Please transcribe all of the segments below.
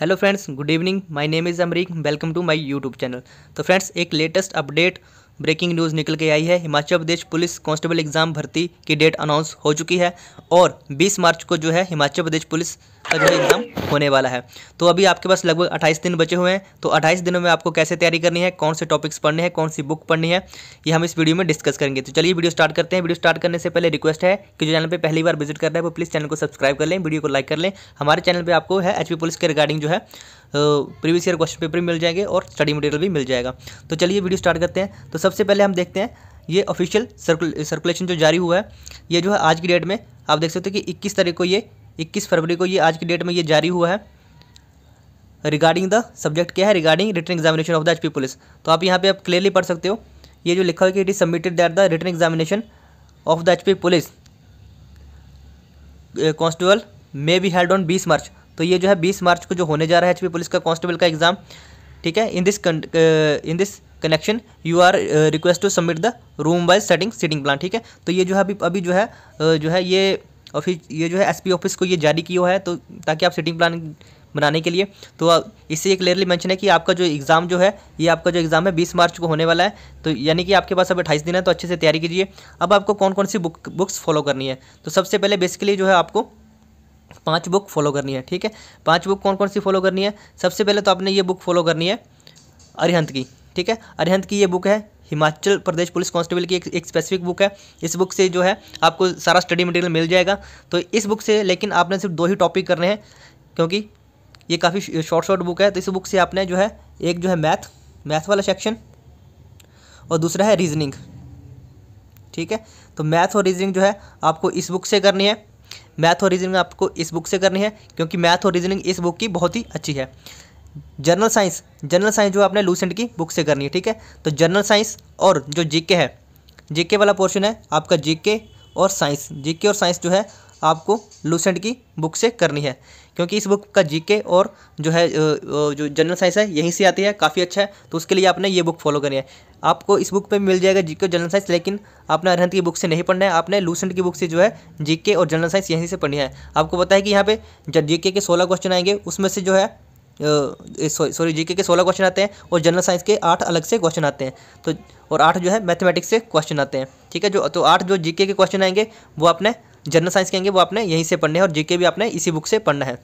hello friends good evening my name is Amrik welcome to my YouTube channel तो friends एक latest update breaking news निकल के आई है Himachal Pradesh police constable exam भर्ती की डेट अनाउंस हो चुकी है और 20 मार्च को जो है हिमाचल प्रदेश पुलिस का जो एग्ज़ाम होने वाला है तो अभी आपके पास लगभग 28 दिन बचे हुए हैं तो 28 दिनों में आपको कैसे तैयारी करनी है कौन से टॉपिक्स पढ़ने हैं कौन सी बुक पढ़नी है ये हम इस वीडियो में डिस्कस करेंगे तो चलिए वीडियो स्टार्ट करते हैं वीडियो स्टार्ट करने से पहले रिक्वेस्ट है कि जो चैनल पर पहली बार विजिट कर रहे हैं वो प्लीज़ चैनल को सब्सक्राइब कर लें वीडियो को लाइक कर लें हमारे चैनल पर आपको है एच पुलिस के रिगार्डिंग जो है प्रीवियस ईयर क्वेश्चन पेपर भी मिल जाएंगे और स्टडी मटेरियल भी मिल जाएगा तो चलिए वीडियो स्टार्ट करते हैं तो सबसे पहले हम देखते हैं ये ऑफिशियल सर्कुलेशन जो जारी हुआ है ये जो है आज की डेट में आप देख सकते हो कि इक्कीस तारीख को ये इक्कीस फरवरी को ये आज की डेट में ये जारी हुआ है रिगार्डिंग द सब्जेक्ट क्या है regarding return examination of the H police तो आप यहाँ पे आप क्लियरली पढ़ सकते हो ये जो लिखा हुआ है कि it is submitted that the return examination of the H police constable may be held on बीस मार्च तो ये जो है बीस मार्च को जो होने जा रहा है एच पुलिस का कांस्टेबल का एग्ज़ाम ठीक है in this in this connection you are request to submit the room wise setting seating plan ठीक है तो ये जो है अभी अभी जो है uh, जो है ये ऑफिस ये जो है एसपी ऑफिस को ये जारी किया हुआ है तो ताकि आप सीटिंग प्लान बनाने के लिए तो इससे ये क्लियरली मैंशन है कि आपका जो एग्ज़ाम जो है ये आपका जो एग्ज़ाम है बीस मार्च को होने वाला है तो यानी कि आपके पास अब अट्ठाईस दिन है तो अच्छे से तैयारी कीजिए अब आपको कौन कौन सी बुक बुक्स फॉलो करनी है तो सबसे पहले बेसिकली जो है आपको पांच बुक फॉलो करनी है ठीक है पांच बुक कौन कौन सी फॉलो करनी है सबसे पहले तो आपने ये बुक फॉलो करनी है अरिहंत की ठीक है अरिहंत की ये बुक है हिमाचल प्रदेश पुलिस कांस्टेबल की एक, एक स्पेसिफिक बुक है इस बुक से जो है आपको सारा स्टडी मटेरियल मिल जाएगा तो इस बुक से लेकिन आपने सिर्फ दो ही टॉपिक करने हैं क्योंकि ये काफ़ी शॉर्ट शॉर्ट बुक है तो इस बुक से आपने जो है एक जो है मैथ मैथ वाला सेक्शन और दूसरा है रीजनिंग ठीक है तो मैथ और रीजनिंग जो है आपको इस बुक से करनी है मैथ और रीजनिंग आपको इस बुक से करनी है क्योंकि मैथ और रीजनिंग इस बुक की बहुत ही अच्छी है जनरल साइंस जनरल साइंस जो आपने लूसेंट की बुक से करनी है ठीक है तो जनरल साइंस और जो जीके है जीके वाला पोर्शन है आपका जीके और साइंस जीके और साइंस जो है आपको लूसेंट की बुक से करनी है क्योंकि इस बुक का जीके और जो है जो जनरल साइंस है यहीं से आती है काफ़ी अच्छा है तो उसके लिए आपने ये बुक फॉलो करनी है आपको इस बुक पे मिल जाएगा जीके और जनरल साइंस लेकिन आपने अरहंत की बुक से नहीं पढ़ना है आपने लूसेंट की बुक से जो है जीके और जनरल साइंस यहीं से पढ़नी है आपको पता है कि यहाँ पे जब जीके के सोलह क्वेश्चन आएंगे उसमें से जो है सॉरी जीके के सोलह क्वेश्चन आते हैं और जनरल साइंस के आठ अलग से क्वेश्चन आते हैं तो और आठ जो है मैथमेटिक्स से क्वेश्चन आते हैं ठीक है जो तो आठ जो जीके के क्वेश्चन आएंगे वो आपने जनरल साइंस के आएंगे वो आपने यहीं से पढ़ने हैं और जीके भी आपने इसी बुक से पढ़ना है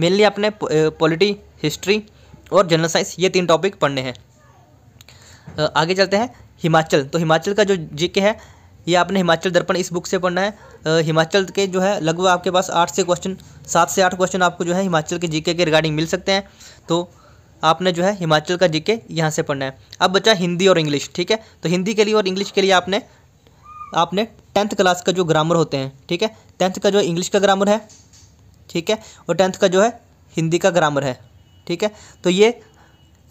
मेनली आपने पॉलिटी हिस्ट्री और जनरल साइंस ये तीन टॉपिक पढ़ने हैं आगे चलते हैं हिमाचल तो हिमाचल का जो जीके है ये आपने हिमाचल दर्पण इस बुक से पढ़ना है हिमाचल के जो है लगभग आपके पास आठ से क्वेश्चन सात से आठ क्वेश्चन आपको जो है हिमाचल के जीके के रिगार्डिंग मिल सकते हैं तो आपने जो है हिमाचल का जीके यहाँ से पढ़ना है अब बचा हिंदी और इंग्लिश ठीक है तो हिंदी के लिए और इंग्लिश के लिए आपने आपने टेंथ क्लास का जो ग्रामर होते हैं ठीक है टेंथ का जो इंग्लिश का ग्रामर है ठीक है और टेंथ का जो है हिंदी का ग्रामर है ठीक है तो ये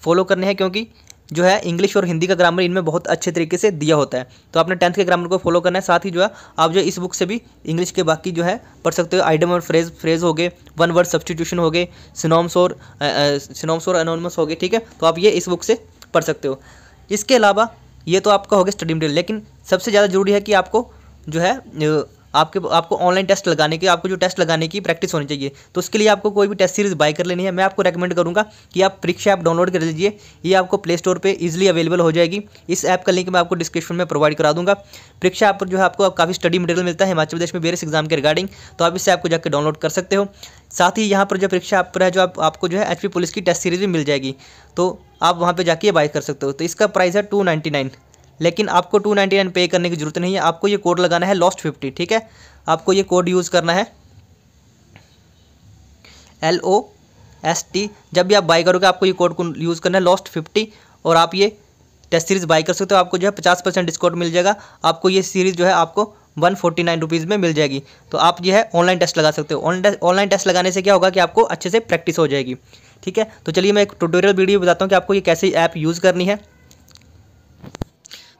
फॉलो करने हैं क्योंकि जो है इंग्लिश और हिंदी का ग्रामर इनमें बहुत अच्छे तरीके से दिया होता है तो आपने टेंथ के ग्रामर को फॉलो करना है साथ ही जो है आप जो इस बुक से भी इंग्लिश के बाकी जो है पढ़ सकते हो आइडम और फ्रेज फ्रेज हो गए वन वर्ड सब्सटीट्यूशन हो गए सिनोम्स और सिनोम्स और अनोनमस हो गए ठीक है तो आप ये इस बुक से पढ़ सकते हो इसके अलावा ये तो आपका हो गया स्टडी मटेरियल लेकिन सबसे ज़्यादा ज़रूरी है कि आपको जो है आपके आपको ऑनलाइन टेस्ट लगाने की आपको जो टेस्ट लगाने की प्रैक्टिस होनी चाहिए तो उसके लिए आपको कोई भी टेस्ट सीरीज़ बाय कर लेनी है मैं आपको रेकमेंड करूँगा कि आप परीक्षा ऐप डाउनलोड कर लीजिए ये आपको प्ले स्टोर पर ईजिली अवेलेबल हो जाएगी इस ऐप का लिंक मैं आपको डिस्क्रिप्शन में प्रोवाइड करा दूँगा परीक्षा ऐप पर जो है आपको काफ़ी स्टडी मटेरियल मिलता है हिमाचल प्रदेश में बेरस एग्जाम के रिगार्डिंग तो आप इससे आपको जाकर डाउनलोड कर सकते हो साथ ही यहाँ पर जो परीक्षा ऐप पर है जो आप, आपको जो है एच पुलिस की टेस्ट सीरीज़ भी मिल जाएगी तो आप वहाँ पर जाके बाय कर सकते हो तो इसका प्राइस है टू नाइन्टी नाइन लेकिन आपको टू नाइन्टी नाइन पे करने की ज़रूरत नहीं है आपको ये कोड लगाना है लॉस्ट फिफ्टी ठीक है आपको ये कोड यूज़ करना है एल ओ एस टी जब भी आप बाई करोगे आपको ये कोड को यूज़ करना है लॉस्ट फिफ्टी और आप ये टेस्ट सीरीज़ बाई कर सकते हो आपको जो है पचास परसेंट डिस्काउंट मिल जाएगा आपको ये सीरीज़ जो है आपको वन फोर्टी नाइन रुपीज़ में मिल जाएगी तो आप जो है ऑनलाइन टेस्ट लगा सकते हो ऑनलाइन ऑनलाइन टेस्ट लगाने से क्या होगा कि आपको अच्छे से प्रैक्टिस हो जाएगी ठीक है तो चलिए मैं एक ट्यूटोरियल वीडियो बताता हूँ कि आपको ये कैसे ऐप यूज़ करनी है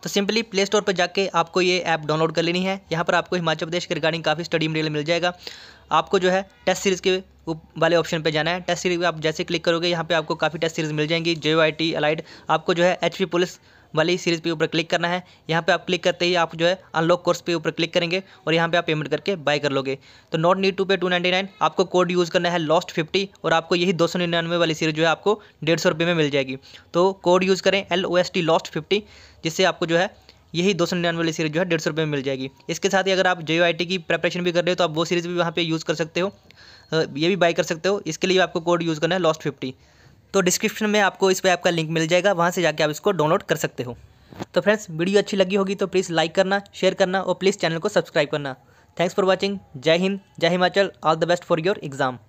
तो सिंपली प्ले स्टोर पर जाके आपको ये ऐप डाउनलोड कर लेनी है यहाँ पर आपको हिमाचल प्रदेश के रिगार्डिंग काफ़ी स्टडी मटेरियल मिल जाएगा आपको जो है टेस्ट सीरीज़ के वाले ऑप्शन पे जाना है टेस्ट सीरीज आप जैसे क्लिक करोगे यहाँ पे आपको काफ़ी टेस्ट सीरीज़ मिल जाएंगी जे आई टी अलाइड आपको जो है एच पुलिस वाली सीरीज़ पे ऊपर क्लिक करना है यहाँ पे आप क्लिक करते ही आप जो है अनलॉक कोर्स पे ऊपर क्लिक करेंगे और यहाँ पे आप पेमेंट करके बाय कर लोगे तो not need to pay two ninety nine आपको कोड यूज़ करना है लॉस्ट फिफ्टी और आपको यही दो सौ निन्यानवे वाली सीरीज़ जो है आपको डेढ़ सौ रुपये में मिल जाएगी तो कोड यूज़ करें L O S T lost fifty जिससे आपको जो है यही दो सौ निन्यानवे वाली सीरीज जो है डेढ़ सौ रुपये में मिल जाएगी इसके साथ ही अगर आप जे की प्रेपरेशन भी कर रहे हो तो आप वो सीरीज़ भी वहाँ पर यूज़ कर सकते हो ये भी बाय कर सकते हो इसके लिए आपको कोड यूज़ करना है लॉस्ट फिफ्टी तो डिस्क्रिप्शन में आपको इस पर का लिंक मिल जाएगा वहाँ से जाके आप इसको डाउनलोड कर सकते हो तो फ्रेंड्स वीडियो अच्छी लगी होगी तो प्लीज़ लाइक करना शेयर करना और प्लीज़ चैनल को सब्सक्राइब करना थैंक्स फॉर वॉचिंग जय हिंद जय Himachal all the best for your exam